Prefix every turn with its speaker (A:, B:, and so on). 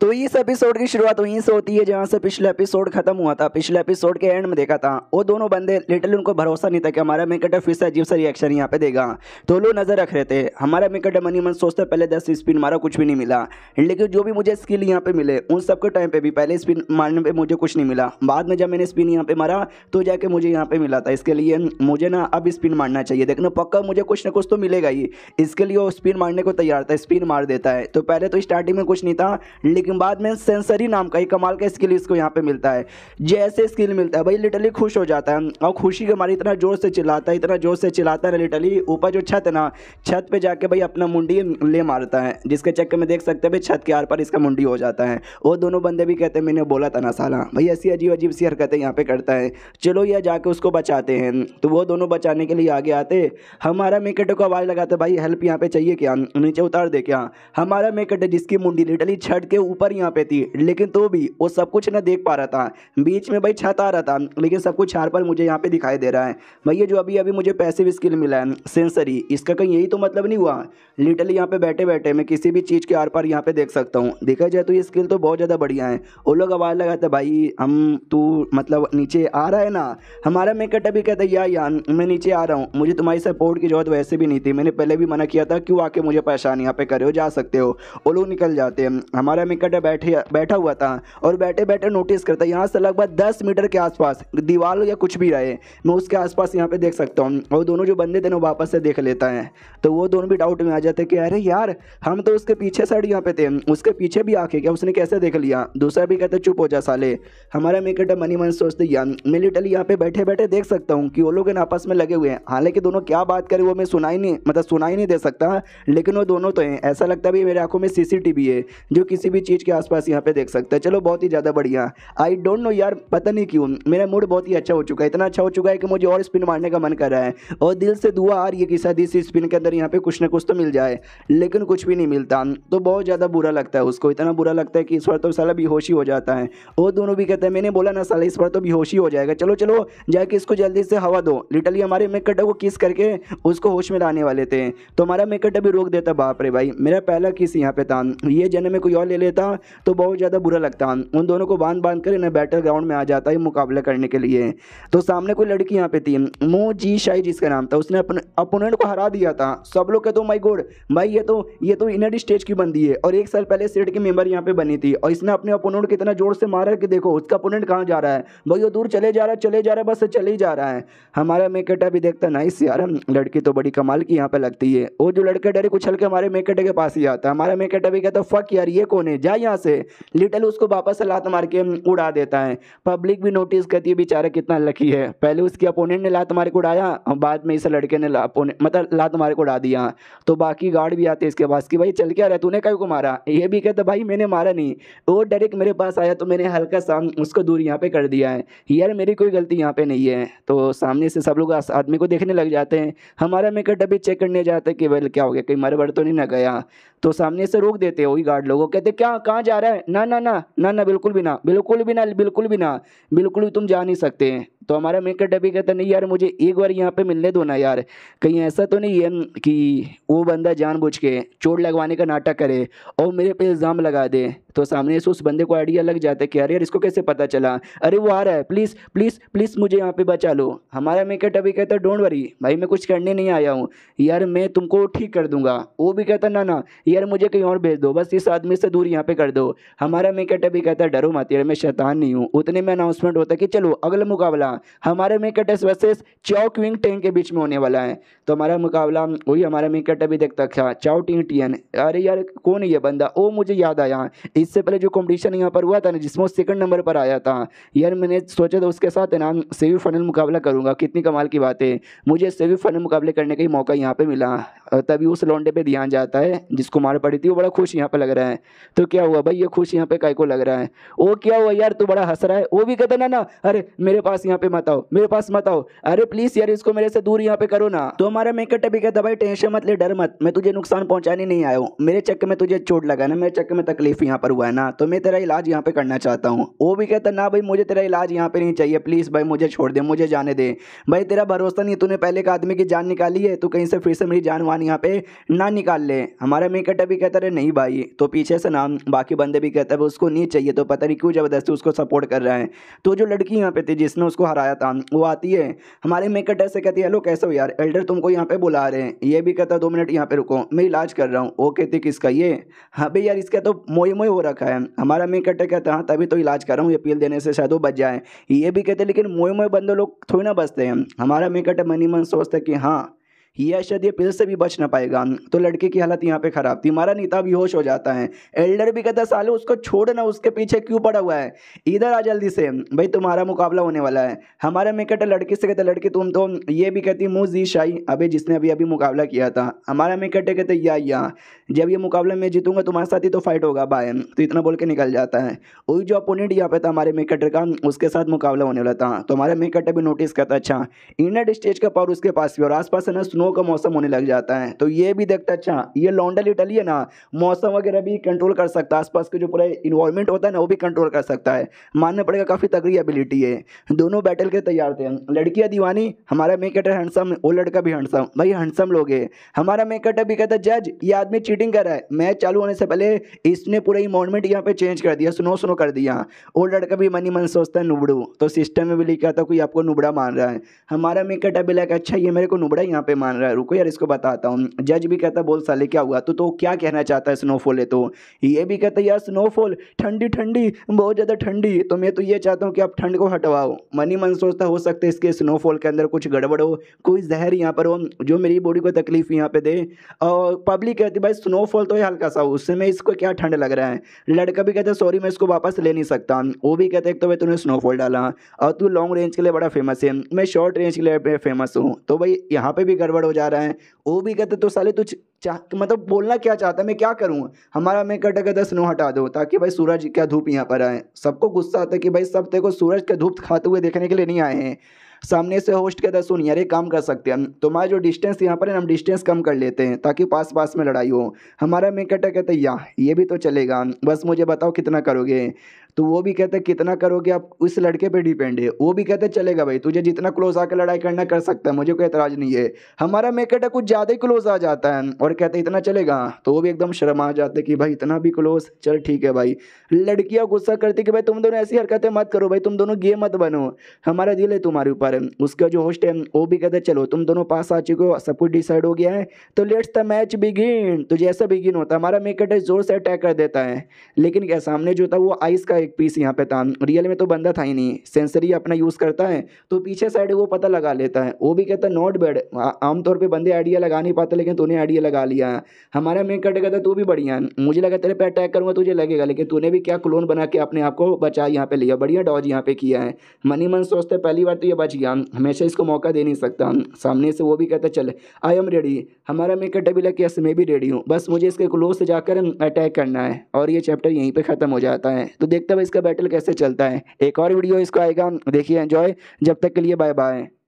A: तो इस एपिसोड की शुरुआत वहीं से होती है जहाँ से पिछला एपिसोड खत्म हुआ था पिछले एपिसोड के एंड में देखा था वो दोनों बंदे लिटल उनको भरोसा नहीं था कि हमारा मेकट फिर से अजीब सा रिएक्शन यहाँ पे देगा तो लोग नजर रख रहे थे हमारा मेकट मनी मन सोचते पहले दस स्पिन मारा कुछ भी नहीं मिला लेकिन जो भी मुझे स्किल यहाँ पे मिले उन सबके टाइम पे भी पहले स्पिन मारने पर मुझे कुछ नहीं मिला बाद में जब मैंने स्पिन यहाँ पे मारा तो जाके मुझे यहाँ पे मिला था इसके लिए मुझे ना अब स्पिन मारना चाहिए देखना पक्का मुझे कुछ ना कुछ तो मिलेगा ही इसके लिए वो स्पिन मारने को तैयार था स्पिन मार देता है तो पहले तो स्टार्टिंग में कुछ नहीं था लेकिन लेकिन बाद में सेंसरी नाम का ही कमाल का स्किल इसको यहाँ पे मिलता है जैसे स्किल मिलता है भाई लिटली खुश हो जाता है और खुशी के मारे इतना जोर से चिल्लाता है इतना जोर से चिल्लाता है लिटली ऊपर जो छत है ना छत पर जाके भाई अपना मुंडी ले मारता है जिसके चक्कर में देख सकते भाई छत के आर पर इसका मुंडी हो जाता है वो दोनों बंदे भी कहते हैं मैंने बोला था ना साला भाई ऐसी अजीब अजीब सी हरकतें यहाँ पर करता है चलो यह जाके उसको बचाते हैं तो वो दोनों बचाने के लिए आगे आते हमारा मेकेटो को आवाज़ लगाते भाई हेल्प यहाँ पे चाहिए क्या नीचे उतार दे क्या हमारा मेकेट जिसकी मुंडी लिटली छत के ऊपर ऊपर पे थी लेकिन तो भी वो सब कुछ ना देख पा रहा था बीच में भाई छत आ रहा था लेकिन सब कुछ हार पर मुझे यहाँ पे दिखाई दे रहा है भैया जो अभी अभी मुझे पैसिव स्किल मिला है सेंसरी इसका कहीं यही तो मतलब नहीं हुआ लिटरली यहाँ पे बैठे बैठे मैं किसी भी चीज़ के आर पर यहाँ पे देख सकता हूँ देखा जाए तो ये स्किल तो बहुत ज़्यादा बढ़िया है वो लोग आवाज़ लगाते भाई हम तू मतलब नीचे आ रहा है ना हमारा मेकअट अभी कहता यार यार मैं नीचे आ रहा हूँ मुझे तुम्हारी सपोर्ट की जरूरत वैसे भी नहीं थी मैंने पहले भी मना किया था क्यों आके मुझे परेशान यहाँ पे करे हो जा सकते हो वो लोग निकल जाते हैं हमारा मेकअट बैठे बैठे बैठा हुआ था और बैठे बैठे नोटिस करता यहाँ से लगभग दस मीटर के आसपास दीवार या कुछ भी रहे मैं उसके आसपास यहाँ पे देख सकता हूँ और दोनों जो बंदे थे ना वापस से देख लेता है तो वो दोनों भी डाउट में आ जाते कि अरे यार हम तो उसके पीछे साइड यहाँ पे थे उसके पीछे भी आके क्या उसने कैसे देख लिया दूसरा भी कहते चुप हो जा साले हमारा मेकट मनी मन सोचते यार मैं लिटली यहाँ पे बैठे बैठे देख सकता हूँ कि वो लोग आपस में लगे हुए हैं हालांकि दोनों क्या बात करें वो मैं सुनाई नहीं मतलब सुनाई नहीं दे सकता लेकिन वो दोनों तो हैं ऐसा लगता भी मेरे आंखों में सीसीटीवी है जो किसी भी चीज़ बीच के आसपास यहाँ पे देख सकते हैं चलो बहुत ही ज़्यादा बढ़िया आई डोंट नो यार पता नहीं क्यों मेरा मूड बहुत ही अच्छा हो चुका है इतना अच्छा हो चुका है कि मुझे और स्पिन मारने का मन कर रहा है और दिल से दुआ आ रही है कि शायद इस स्पिन के अंदर यहाँ पे कुछ ना कुछ तो मिल जाए लेकिन कुछ भी नहीं मिलता तो बहुत ज़्यादा बुरा लगता है उसको इतना बुरा लगता है कि इस बार तो सला भी ही हो जाता है और दोनों भी कहते हैं मैंने बोला ना सला इस बार तो भी ही हो जाएगा चलो चलो जाके इसको जल्दी से हवा दो लिटली हमारे मेकअटर को किस करके उसको होश में लाने वाले थे तो हमारा मेकअट भी रोक देता बाप रे भाई मेरा पहला किस यहाँ पे था ये जन्म में कोई और ले लेता होता तो बहुत ज़्यादा बुरा लगता उन दोनों को बांध बांध कर इन्हें बैटल ग्राउंड में आ जाता है मुकाबला करने के लिए तो सामने कोई लड़की यहाँ पे थी मो जी शाही जिसका नाम था उसने अपने अपोनेंट को हरा दिया था सब लोग कहते हो माई गोड भाई ये तो ये तो इनर स्टेज की बंदी है और एक साल पहले सेट की मेम्बर यहाँ पे बनी थी और इसने अपने अपोनेंट को इतना जोर से मारा कि देखो उसका अपोनेंट कहाँ जा रहा है भाई वो दूर चले जा रहा है चले जा रहा है बस चले ही जा रहा है हमारा मेकेटा भी देखता नाइस यार लड़की तो बड़ी कमाल की यहाँ पे लगती है वो जो लड़के डरे कुछ हल्के हमारे मेकेटे के पास ही आता है हमारा मेकेटा भी कहता फक यार ये कौन है जा यहाँ से लिटल उसको वापस से लात मार के उड़ा देता है पब्लिक भी नोटिस करती है बेचारा कितना लकी है पहले उसके अपोनेंट ने लात मार के उड़ाया बाद में इस लड़के ने मतलब लात मार के उड़ा दिया तो बाकी गार्ड भी आते इसके पास कि भाई चल क्या रहा तूने कहीं को मारा ये भी कहता भाई मैंने मारा नहीं वो डायरेक्ट मेरे पास आया तो मैंने हल्का सा उसको दूर यहाँ पर कर दिया है यार मेरी कोई गलती यहाँ पर नहीं है तो सामने से सब लोग आदमी को देखने लग जाते हैं हमारा मेकअप डबी चेक करने जाते हैं कि भाई क्या हो गया कहीं मर वर तो नहीं ना गया तो सामने से रोक देते हैं वही गार्ड लोगों कहते क्या कहाँ जा रहा है ना ना ना ना ना बिल्कुल भी ना बिल्कुल भी ना बिल्कुल भी ना बिल्कुल भी तुम जा नहीं सकते हैं तो हमारा मेकर डबी कहता नहीं यार मुझे एक बार यहाँ पे मिलने दो ना यार कहीं ऐसा तो नहीं है कि वो बंदा जानबूझ के चोट लगवाने का नाटक करे और मेरे पे इल्ज़ाम लगा दे तो सामने से उस बंदे को आइडिया लग जाता है कि अरे यार इसको कैसे पता चला अरे वो आ रहा है प्लीज़ प्लीज़ प्लीज़ मुझे यहाँ पे बचा लो हमारा मेकर डबी कहता डोंट वरी भाई मैं कुछ करने नहीं आया हूँ यार मैं तुमको ठीक कर दूंगा वो भी कहता ना ना यार मुझे कहीं और भेज दो बस इस आदमी से दूर यहाँ पे कर दो हमारा मेकर डबी कहता डरो मत यार मैं शैतान नहीं हूँ उतने में अनाउंसमेंट होता है कि चलो अगला मुकाबला मुकाबला हमारे मिकटेस वर्सेस चाओ क्विंग टेंग के बीच में होने वाला है तो हमारा मुकाबला वही हमारा मिकट अभी देखता था चाओ टिंग टीएन अरे यार कौन है ये बंदा ओ मुझे याद आया इससे पहले जो कॉम्पिटिशन यहाँ पर हुआ था ना जिसमें सेकंड नंबर पर आया था यार मैंने सोचा था उसके साथ ना सेमीफाइनल मुकाबला करूँगा कितनी कमाल की बात है मुझे सेमीफाइनल मुकाबले करने का ही मौका यहाँ पर मिला तभी उस लौंडे पे ध्यान जाता है जिसको मार पड़ी थी वो बड़ा खुश यहाँ पे लग रहा है तो क्या हुआ भाई ये खुश यहाँ पे काय को लग रहा है वो क्या हुआ यार तू बड़ा हंस रहा है वो भी कहता ना ना अरे मेरे पास यहाँ पे मत आओ मेरे पास मत आओ अरे प्लीज़ यार इसको मेरे से दूर यहाँ पे करो ना तो हमारा मेकअट भी कहता भाई टेंशन मत ले डर मत मैं तुझे नुकसान पहुँचाने नहीं आया हूँ मेरे चक्कर में तुझे चोट लगा ना मेरे चक्कर में तकलीफ यहाँ पर हुआ है ना तो मैं तेरा इलाज यहाँ पे करना चाहता हूँ वो भी कहता ना भाई मुझे तेरा इलाज यहाँ पे नहीं चाहिए प्लीज़ भाई मुझे छोड़ दे मुझे जाने दे भाई तेरा भरोसा नहीं तूने पहले एक आदमी की जान निकाली है तो कहीं से फिर से मेरी जान निशान यहाँ पे ना निकाल ले हमारा मेकअटर भी कहता रहे नहीं भाई तो पीछे से नाम बाकी बंदे भी कहते हैं उसको नहीं चाहिए तो पता नहीं क्यों ज़बरदस्ती उसको सपोर्ट कर रहे हैं तो जो लड़की यहाँ पे थी जिसने उसको हराया था वो आती है हमारे मेकअटर से कहती है हेलो कैसे हो यार एल्डर तुमको यहाँ पे बुला रहे हैं ये भी कहता है दो मिनट यहाँ पे रुको मैं इलाज कर रहा हूँ वो कहते किसका ये हाँ भाई यार इसका तो मोई मोई हो रखा है हमारा मेकअटर कहता है हाँ, तभी तो इलाज कर रहा हूँ ये पील देने से शायद वो बच जाए ये भी कहते लेकिन मोए मोए बंदे लोग थोड़ी ना बचते हैं हमारा मेकअटर मनी मन सोचते कि हाँ या शायद ये पिल से भी बच ना पाएगा तो लड़के की हालत यहाँ पे ख़राब थी हमारा नेता भी होश हो जाता है एल्डर भी कहता सालू उसको छोड़ना उसके पीछे क्यों पड़ा हुआ है इधर आ जल्दी से भाई तुम्हारा मुकाबला होने वाला है हमारा में कहता तो लड़की से कहता लड़की तुम तो ये भी कहती मुँह जी शाही अभी जिसने अभी अभी मुकाबला किया था हमारा में कहते तो कहते या या जब ये मुकाबला मैं जीतूंगा तुम्हारे साथ ही तो फाइट होगा बाय तो इतना बोल के निकल जाता है वही जो अपोनेंट यहाँ पे था हमारे मेकटर तो का उसके साथ मुकाबला होने वाला था तो हमारा मेकटर भी नोटिस करता अच्छा इनर स्टेज का पावर उसके पास भी और आसपास है ना स्नो का मौसम होने लग जाता है तो ये भी देखते अच्छा ये लॉन्डल इटली है ना मौसम वगैरह भी कंट्रोल कर सकता है आसपास के जो पूरा इन्वायरमेंट होता है ना वो भी कंट्रोल कर सकता है मानना पड़ेगा काफ़ी तगड़ी एबिलिटी है दोनों बैटल के तैयार थे लड़कियाँ दीवानी हमारा मेक कटर हैंडसम वो लड़का भी हैंडसम भाई हैंडसम लोग है हमारा मेक कटर भी कहता जज ये आदमी चीटिंग कर रहा है मैच चालू होने से पहले इसने पूरा इन्वायरमेंट यहाँ पे चेंज कर दिया स्नो स्नो कर दिया वो लड़का भी मनी मन सोचता है नुबड़ू तो सिस्टम में भी लिखा था कोई आपको नुबड़ा मान रहा है हमारा मेक कटर भी लाइक अच्छा ये मेरे को नुबड़ा यहाँ पे मान मान रहा है रुको यार इसको बताता हूँ जज भी कहता बोल साले क्या हुआ तो तो क्या कहना चाहता है स्नोफॉल है तो ये भी कहता यार स्नोफॉल ठंडी ठंडी बहुत ज़्यादा ठंडी तो मैं तो ये चाहता हूँ कि आप ठंड को हटवाओ मनी मन सोचता हो सकता है इसके स्नोफॉल के अंदर कुछ गड़बड़ हो कोई जहर यहाँ पर हो जो मेरी बॉडी को तकलीफ यहाँ पे दे और पब्लिक कहती भाई स्नोफॉल तो हल्का सा हो उससे मैं इसको क्या ठंड लग रहा है लड़का भी कहता सॉरी मैं इसको वापस ले नहीं सकता वो भी कहते एक तो भाई तूने स्नोफॉल डाला और तू लॉन्ग रेंज के लिए बड़ा फेमस है मैं शॉर्ट रेंज के लिए फेमस हूँ तो भाई यहाँ पर भी गड़बड़ गड़बड़ हो जा रहा है वो भी कहते तो साले तुझ चाह मतलब बोलना क्या चाहता है मैं क्या करूँ हमारा मैं कटक दस स्नो हटा दो ताकि भाई सूरज क्या धूप यहाँ पर आए सबको गुस्सा आता है कि भाई सब तेरे को सूरज का धूप खाते हुए देखने के लिए नहीं आए हैं सामने से होस्ट कहता है सुन यार ये काम कर सकते हैं हम तुम्हारा जो डिस्टेंस यहाँ पर है हम डिस्टेंस कम कर लेते हैं ताकि पास पास में लड़ाई हो हमारा मैं कहता है या ये भी तो चलेगा बस मुझे बताओ कितना करोगे तो वो भी कहते कितना करोगे आप उस लड़के पे डिपेंड है वो भी कहते चलेगा भाई तुझे जितना क्लोज आकर लड़ाई करना कर सकता है मुझे कोई ऐतराज़ नहीं है हमारा मेकेट कुछ ज़्यादा ही क्लोज आ जाता है और कहते इतना चलेगा तो वो भी एकदम शर्म आ जाते कि भाई इतना भी क्लोज चल ठीक है भाई लड़कियाँ गुस्सा करती कि भाई तुम दोनों ऐसी हरकतें मत करो भाई तुम दोनों गे मत बनो हमारा दिल है तुम्हारे ऊपर उसका जो होस्ट है वो भी कहते चलो तुम दोनों पास आ चुके हो सब कुछ डिसाइड हो गया है तो लेट्स द मैच बिगिन तो जैसा बिगिन होता है हमारा मेकेट जोर से अटैक कर देता है लेकिन क्या सामने जो था वो आइस का एक पीस यहाँ पे था रियल में तो बंदा था ही नहीं सेंसरी अपना यूज़ करता है तो पीछे साइड वो पता लगा लेता है वो भी कहता है नॉट बैड आमतौर पर बंदे आइडिया लगा नहीं पाते लेकिन तूने आइडिया लगा लिया हमारा मैं कट कहता तू भी बढ़िया मुझे लगा तेरे पे अटैक करूँगा तुझे लगेगा लेकिन तूने भी क्या क्लोन बना के अपने आप को बचा यहाँ पे लिया बढ़िया डॉज यहाँ पे किया है मनी मन सोचते पहली बार तो ये बच गया हमेशा इसको मौका दे नहीं सकता सामने से वो भी कहता चल आई एम रेडी हमारा मैं कट भी लगे मैं भी रेडी हूँ बस मुझे इसके क्लोज से जाकर अटैक करना है और ये चैप्टर यहीं पर ख़त्म हो जाता है तो देखते देखते हैं इसका बैटल कैसे चलता है एक और वीडियो इसको आएगा देखिए एंजॉय जब तक के लिए बाय बाय